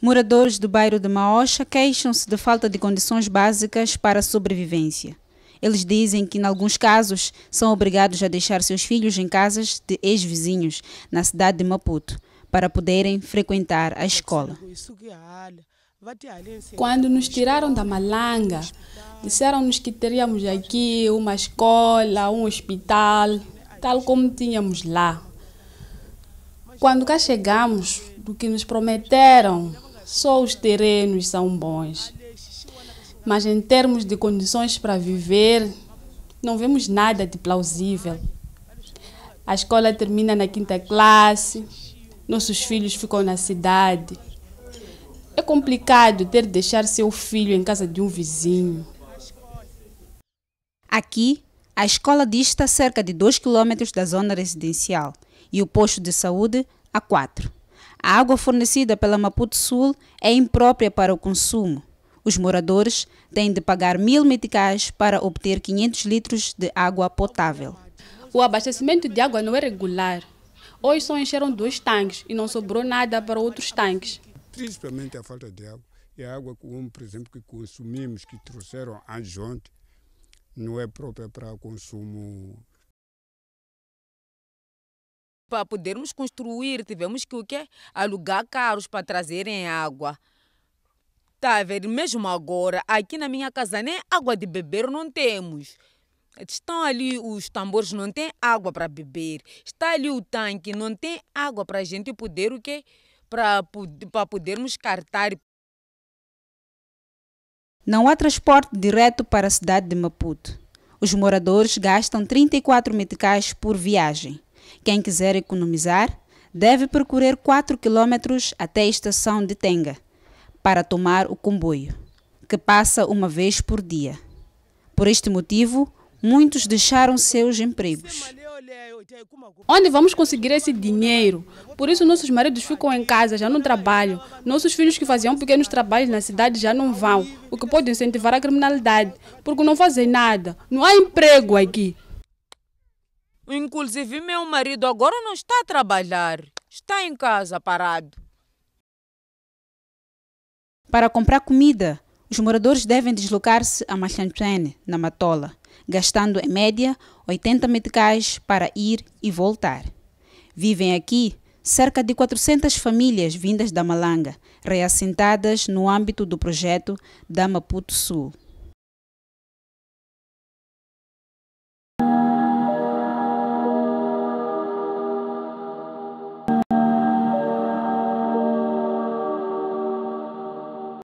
Moradores do bairro de Maocha queixam-se de falta de condições básicas para a sobrevivência. Eles dizem que, em alguns casos, são obrigados a deixar seus filhos em casas de ex-vizinhos na cidade de Maputo para poderem frequentar a escola. Quando nos tiraram da malanga, disseram-nos que teríamos aqui uma escola, um hospital, tal como tínhamos lá. Quando cá chegamos, do que nos prometeram, só os terrenos são bons. Mas em termos de condições para viver, não vemos nada de plausível. A escola termina na quinta classe, nossos filhos ficam na cidade. É complicado ter de deixar seu filho em casa de um vizinho. Aqui, a escola dista cerca de 2 km da zona residencial e o posto de saúde a 4. A água fornecida pela Maputo Sul é imprópria para o consumo. Os moradores têm de pagar mil meticais para obter 500 litros de água potável. O abastecimento de água não é regular. Hoje só encheram dois tanques e não sobrou nada para outros tanques. Principalmente a falta de água. E a água, como, por exemplo, que consumimos, que trouxeram antes ontem, não é própria para consumo para podermos construir, tivemos que o quê? alugar carros para trazerem água. Está a ver? Mesmo agora, aqui na minha casa nem né, água de beber não temos. Estão ali os tambores, não tem água para beber. Está ali o tanque, não tem água para a gente poder o quê? Para, para podermos cartar. Não há transporte direto para a cidade de Maputo. Os moradores gastam 34 meticais por viagem. Quem quiser economizar, deve percorrer 4 km até a estação de Tenga para tomar o comboio, que passa uma vez por dia. Por este motivo, muitos deixaram seus empregos. Onde vamos conseguir esse dinheiro? Por isso nossos maridos ficam em casa, já não trabalham. Nossos filhos que faziam pequenos trabalhos na cidade já não vão, o que pode incentivar a criminalidade, porque não fazem nada. Não há emprego aqui. Inclusive, meu marido agora não está a trabalhar, está em casa parado. Para comprar comida, os moradores devem deslocar-se a Machantuene, na Matola, gastando em média 80 meticais para ir e voltar. Vivem aqui cerca de 400 famílias vindas da Malanga, reassentadas no âmbito do projeto da Maputo Sul.